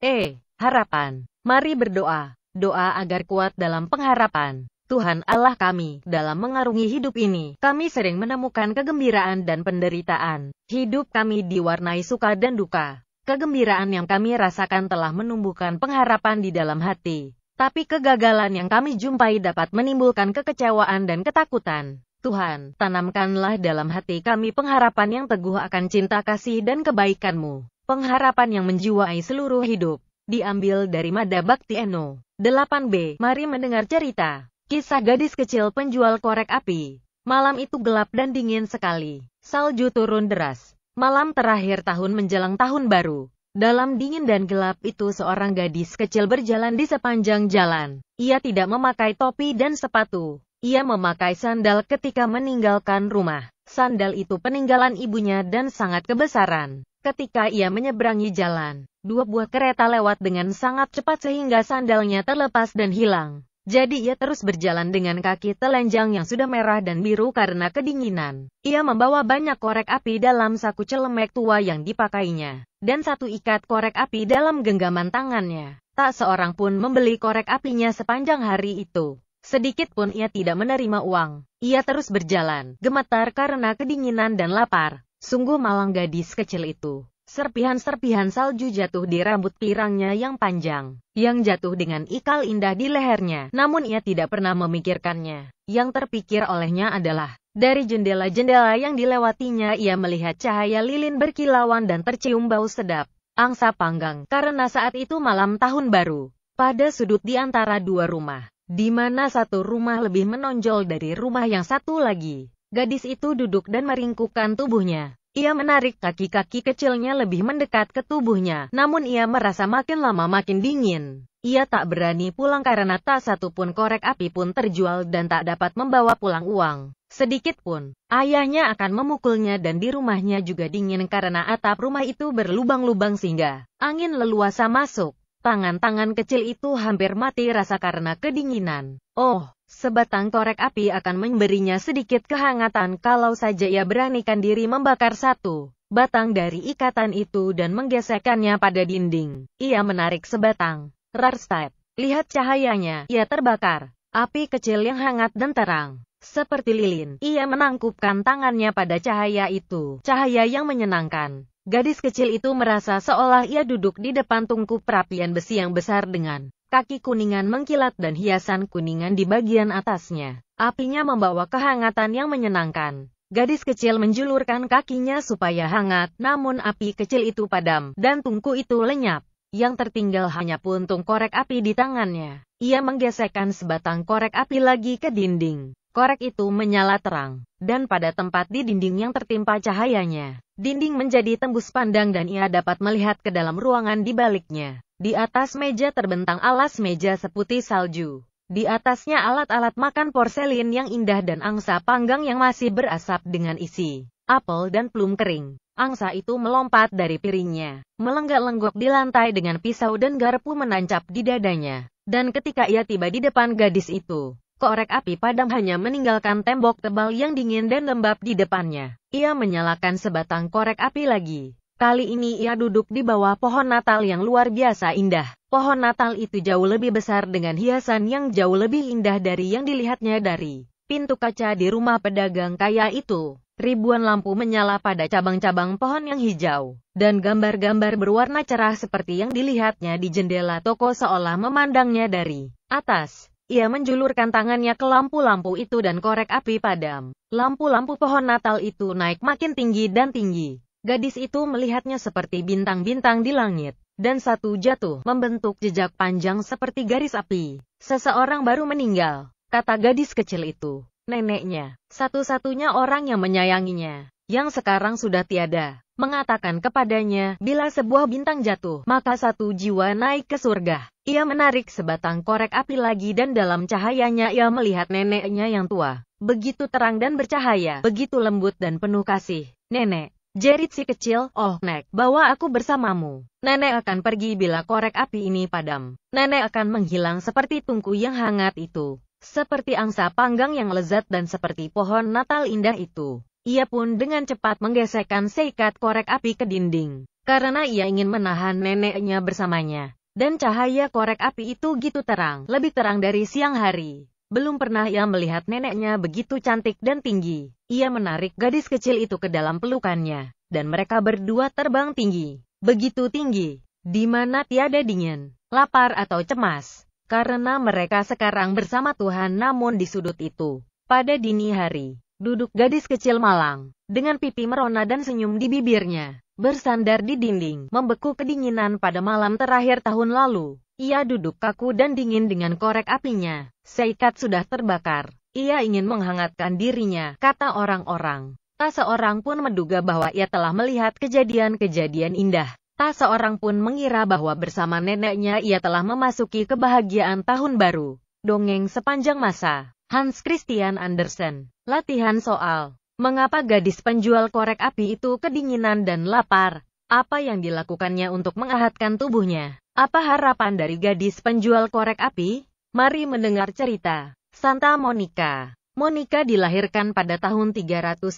E. Harapan. Mari berdoa. Doa agar kuat dalam pengharapan. Tuhan Allah kami, dalam mengarungi hidup ini, kami sering menemukan kegembiraan dan penderitaan. Hidup kami diwarnai suka dan duka. Kegembiraan yang kami rasakan telah menumbuhkan pengharapan di dalam hati. Tapi kegagalan yang kami jumpai dapat menimbulkan kekecewaan dan ketakutan. Tuhan, tanamkanlah dalam hati kami pengharapan yang teguh akan cinta kasih dan kebaikan-Mu pengharapan yang menjiwai seluruh hidup, diambil dari Mada Bakti Eno. 8b. Mari mendengar cerita. Kisah gadis kecil penjual korek api. Malam itu gelap dan dingin sekali. Salju turun deras. Malam terakhir tahun menjelang tahun baru. Dalam dingin dan gelap itu seorang gadis kecil berjalan di sepanjang jalan. Ia tidak memakai topi dan sepatu. Ia memakai sandal ketika meninggalkan rumah. Sandal itu peninggalan ibunya dan sangat kebesaran. Ketika ia menyeberangi jalan, dua buah kereta lewat dengan sangat cepat sehingga sandalnya terlepas dan hilang. Jadi ia terus berjalan dengan kaki telanjang yang sudah merah dan biru karena kedinginan. Ia membawa banyak korek api dalam saku celemek tua yang dipakainya, dan satu ikat korek api dalam genggaman tangannya. Tak seorang pun membeli korek apinya sepanjang hari itu. Sedikit pun ia tidak menerima uang. Ia terus berjalan, gemetar karena kedinginan dan lapar. Sungguh malang gadis kecil itu. Serpihan-serpihan salju jatuh di rambut pirangnya yang panjang, yang jatuh dengan ikal indah di lehernya. Namun ia tidak pernah memikirkannya. Yang terpikir olehnya adalah, dari jendela-jendela yang dilewatinya ia melihat cahaya lilin berkilauan dan tercium bau sedap. Angsa panggang, karena saat itu malam tahun baru. Pada sudut di antara dua rumah, di mana satu rumah lebih menonjol dari rumah yang satu lagi. Gadis itu duduk dan meringkukkan tubuhnya. Ia menarik kaki-kaki kecilnya lebih mendekat ke tubuhnya, namun ia merasa makin lama makin dingin. Ia tak berani pulang karena tak satu pun korek api pun terjual dan tak dapat membawa pulang uang. Sedikit pun, ayahnya akan memukulnya dan di rumahnya juga dingin karena atap rumah itu berlubang-lubang sehingga angin leluasa masuk. Tangan-tangan kecil itu hampir mati rasa karena kedinginan. Oh, sebatang korek api akan memberinya sedikit kehangatan kalau saja ia beranikan diri membakar satu batang dari ikatan itu dan menggesekannya pada dinding. Ia menarik sebatang. Rarstad, lihat cahayanya, ia terbakar. Api kecil yang hangat dan terang. Seperti lilin, ia menangkupkan tangannya pada cahaya itu. Cahaya yang menyenangkan. Gadis kecil itu merasa seolah ia duduk di depan tungku perapian besi yang besar dengan kaki kuningan mengkilat dan hiasan kuningan di bagian atasnya. Apinya membawa kehangatan yang menyenangkan. Gadis kecil menjulurkan kakinya supaya hangat, namun api kecil itu padam, dan tungku itu lenyap. Yang tertinggal hanya puntung korek api di tangannya. Ia menggesekkan sebatang korek api lagi ke dinding. Korek itu menyala terang, dan pada tempat di dinding yang tertimpa cahayanya, dinding menjadi tembus pandang dan ia dapat melihat ke dalam ruangan di baliknya. Di atas meja terbentang alas meja seputih salju. Di atasnya alat-alat makan porselin yang indah dan angsa panggang yang masih berasap dengan isi apel dan plum kering. Angsa itu melompat dari piringnya, melenggak-lenggok di lantai dengan pisau dan garpu menancap di dadanya. Dan ketika ia tiba di depan gadis itu, Korek api padam hanya meninggalkan tembok tebal yang dingin dan lembab di depannya. Ia menyalakan sebatang korek api lagi. Kali ini ia duduk di bawah pohon Natal yang luar biasa indah. Pohon Natal itu jauh lebih besar dengan hiasan yang jauh lebih indah dari yang dilihatnya dari pintu kaca di rumah pedagang kaya itu. Ribuan lampu menyala pada cabang-cabang pohon yang hijau, dan gambar-gambar berwarna cerah seperti yang dilihatnya di jendela toko seolah memandangnya dari atas. Ia menjulurkan tangannya ke lampu-lampu itu dan korek api padam. Lampu-lampu pohon Natal itu naik makin tinggi dan tinggi. Gadis itu melihatnya seperti bintang-bintang di langit, dan satu jatuh, membentuk jejak panjang seperti garis api. Seseorang baru meninggal, kata gadis kecil itu. Neneknya, satu-satunya orang yang menyayanginya yang sekarang sudah tiada, mengatakan kepadanya, bila sebuah bintang jatuh, maka satu jiwa naik ke surga. Ia menarik sebatang korek api lagi dan dalam cahayanya ia melihat neneknya yang tua. Begitu terang dan bercahaya, begitu lembut dan penuh kasih. Nenek, jerit si kecil, oh nek, bawa aku bersamamu. Nenek akan pergi bila korek api ini padam. Nenek akan menghilang seperti tungku yang hangat itu. Seperti angsa panggang yang lezat dan seperti pohon natal indah itu. Ia pun dengan cepat menggesekkan seikat korek api ke dinding, karena ia ingin menahan neneknya bersamanya. Dan cahaya korek api itu gitu terang, lebih terang dari siang hari. Belum pernah ia melihat neneknya begitu cantik dan tinggi. Ia menarik gadis kecil itu ke dalam pelukannya, dan mereka berdua terbang tinggi. Begitu tinggi, di mana tiada dingin, lapar atau cemas. Karena mereka sekarang bersama Tuhan namun di sudut itu, pada dini hari. Duduk gadis kecil malang, dengan pipi merona dan senyum di bibirnya, bersandar di dinding, membeku kedinginan pada malam terakhir tahun lalu. Ia duduk kaku dan dingin dengan korek apinya. Seikat sudah terbakar. Ia ingin menghangatkan dirinya, kata orang-orang. Tak seorang pun menduga bahwa ia telah melihat kejadian-kejadian indah. Tak seorang pun mengira bahwa bersama neneknya ia telah memasuki kebahagiaan tahun baru. Dongeng sepanjang masa. Hans Christian Andersen. Latihan soal. Mengapa gadis penjual korek api itu kedinginan dan lapar? Apa yang dilakukannya untuk mengahatkan tubuhnya? Apa harapan dari gadis penjual korek api? Mari mendengar cerita. Santa Monica. Monica dilahirkan pada tahun 331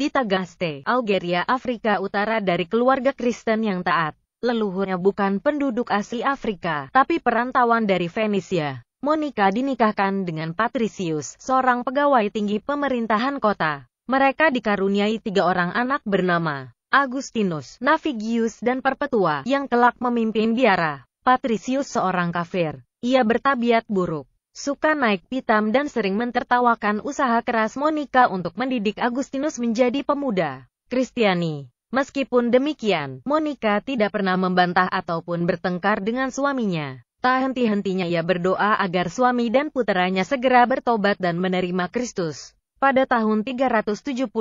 di Tagaste, Algeria, Afrika Utara dari keluarga Kristen yang taat. Leluhurnya bukan penduduk asli Afrika, tapi perantauan dari Venesia. Monica dinikahkan dengan Patricius, seorang pegawai tinggi pemerintahan kota. Mereka dikaruniai tiga orang anak bernama Agustinus, Navigius dan Perpetua, yang kelak memimpin biara. Patricius seorang kafir. Ia bertabiat buruk, suka naik pitam dan sering mentertawakan usaha keras Monica untuk mendidik Agustinus menjadi pemuda. Kristiani Meskipun demikian, Monica tidak pernah membantah ataupun bertengkar dengan suaminya. Tak henti-hentinya ia berdoa agar suami dan puteranya segera bertobat dan menerima Kristus. Pada tahun 371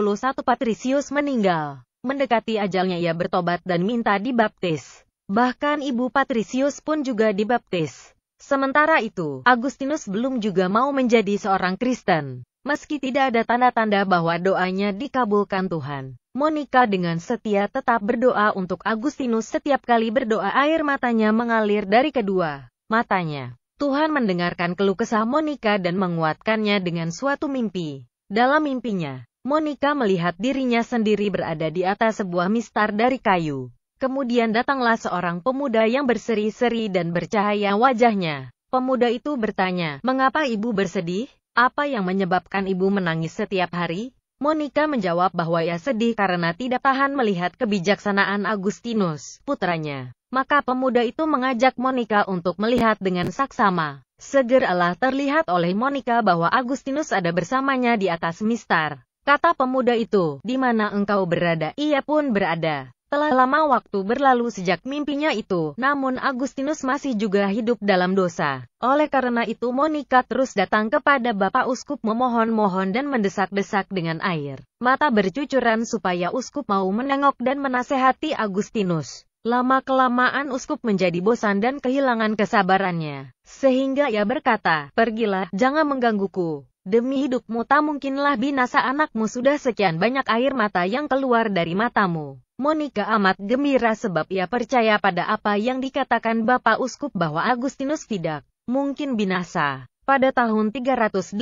Patricius meninggal. Mendekati ajalnya ia bertobat dan minta dibaptis. Bahkan ibu Patricius pun juga dibaptis. Sementara itu, Agustinus belum juga mau menjadi seorang Kristen. Meski tidak ada tanda-tanda bahwa doanya dikabulkan Tuhan, Monica dengan setia tetap berdoa untuk Agustinus setiap kali berdoa air matanya mengalir dari kedua matanya. Tuhan mendengarkan keluh kesah Monica dan menguatkannya dengan suatu mimpi. Dalam mimpinya, Monica melihat dirinya sendiri berada di atas sebuah mistar dari kayu. Kemudian datanglah seorang pemuda yang berseri-seri dan bercahaya wajahnya. Pemuda itu bertanya, mengapa ibu bersedih? Apa yang menyebabkan ibu menangis setiap hari? Monica menjawab bahwa ia sedih karena tidak tahan melihat kebijaksanaan Agustinus, putranya. Maka pemuda itu mengajak Monica untuk melihat dengan saksama. Segeralah terlihat oleh Monica bahwa Agustinus ada bersamanya di atas mistar. Kata pemuda itu, di mana engkau berada, ia pun berada. Telah lama waktu berlalu sejak mimpinya itu, namun Agustinus masih juga hidup dalam dosa. Oleh karena itu Monica terus datang kepada Bapak Uskup memohon-mohon dan mendesak-desak dengan air. Mata bercucuran supaya Uskup mau menengok dan menasehati Agustinus. Lama-kelamaan uskup menjadi bosan dan kehilangan kesabarannya, sehingga ia berkata, Pergilah, jangan menggangguku. Demi hidupmu tak mungkinlah binasa anakmu sudah sekian banyak air mata yang keluar dari matamu. Monica amat gembira sebab ia percaya pada apa yang dikatakan Bapak Uskup bahwa Agustinus tidak mungkin binasa. Pada tahun 383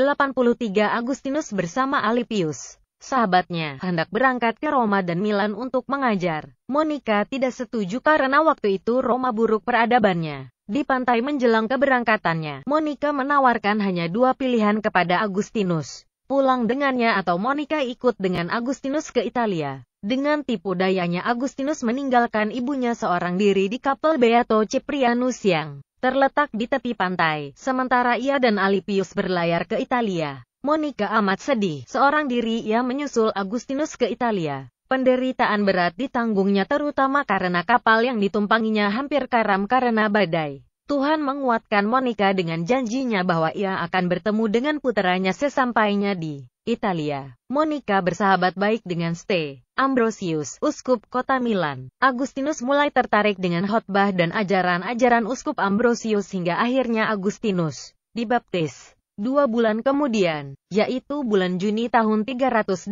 Agustinus bersama Alipius Sahabatnya hendak berangkat ke Roma dan Milan untuk mengajar. Monica tidak setuju karena waktu itu Roma buruk peradabannya. Di pantai menjelang keberangkatannya, Monica menawarkan hanya dua pilihan kepada Agustinus. Pulang dengannya atau Monica ikut dengan Agustinus ke Italia. Dengan tipu dayanya Agustinus meninggalkan ibunya seorang diri di Kapel Beato Ciprianus yang terletak di tepi pantai, sementara ia dan Alipius berlayar ke Italia. Monica amat sedih. Seorang diri ia menyusul Agustinus ke Italia. Penderitaan berat ditanggungnya terutama karena kapal yang ditumpanginya hampir karam karena badai. Tuhan menguatkan Monica dengan janjinya bahwa ia akan bertemu dengan puteranya sesampainya di Italia. Monica bersahabat baik dengan Ste. Ambrosius, uskup kota Milan. Agustinus mulai tertarik dengan khotbah dan ajaran-ajaran uskup Ambrosius hingga akhirnya Agustinus dibaptis. Dua bulan kemudian, yaitu bulan Juni tahun 387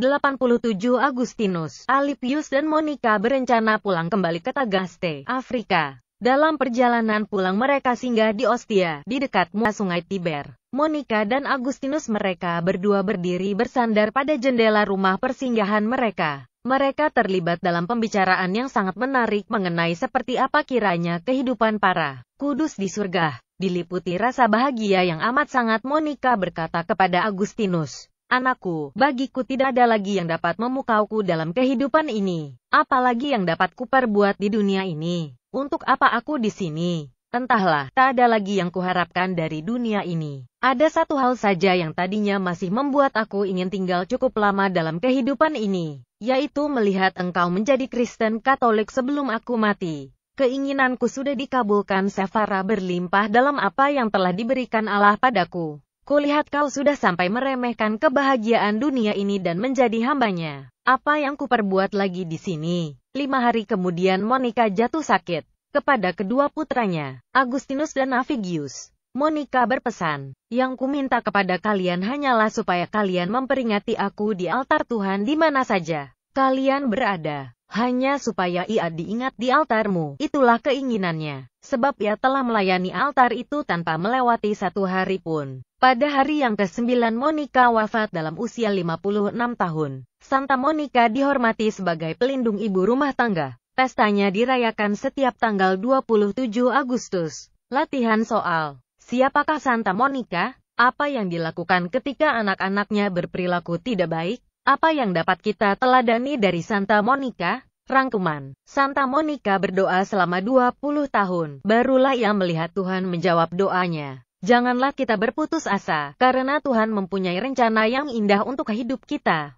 Agustinus, Alipius dan Monica berencana pulang kembali ke Tagaste, Afrika. Dalam perjalanan pulang mereka singgah di Ostia, di dekat muka sungai Tiber. Monica dan Agustinus mereka berdua berdiri bersandar pada jendela rumah persinggahan mereka. Mereka terlibat dalam pembicaraan yang sangat menarik mengenai seperti apa kiranya kehidupan para kudus di surga. Diliputi rasa bahagia yang amat sangat Monica berkata kepada Agustinus, Anakku, bagiku tidak ada lagi yang dapat memukauku dalam kehidupan ini, apalagi yang dapat kuperbuat di dunia ini. Untuk apa aku di sini? Entahlah, tak ada lagi yang kuharapkan dari dunia ini. Ada satu hal saja yang tadinya masih membuat aku ingin tinggal cukup lama dalam kehidupan ini, yaitu melihat engkau menjadi Kristen Katolik sebelum aku mati. Keinginanku sudah dikabulkan Sefara berlimpah dalam apa yang telah diberikan Allah padaku. Kulihat kau sudah sampai meremehkan kebahagiaan dunia ini dan menjadi hambanya. Apa yang kuperbuat lagi di sini? Lima hari kemudian Monica jatuh sakit. Kepada kedua putranya, Agustinus dan Navigius, Monica berpesan, yang kuminta kepada kalian hanyalah supaya kalian memperingati aku di altar Tuhan di mana saja kalian berada hanya supaya ia diingat di altarmu. Itulah keinginannya, sebab ia telah melayani altar itu tanpa melewati satu hari pun. Pada hari yang ke-9 Monica wafat dalam usia 56 tahun. Santa Monica dihormati sebagai pelindung ibu rumah tangga. Pestanya dirayakan setiap tanggal 27 Agustus. Latihan soal, siapakah Santa Monica? Apa yang dilakukan ketika anak-anaknya berperilaku tidak baik? Apa yang dapat kita teladani dari Santa Monica? Rangkuman, Santa Monica berdoa selama 20 tahun, barulah ia melihat Tuhan menjawab doanya. Janganlah kita berputus asa, karena Tuhan mempunyai rencana yang indah untuk hidup kita.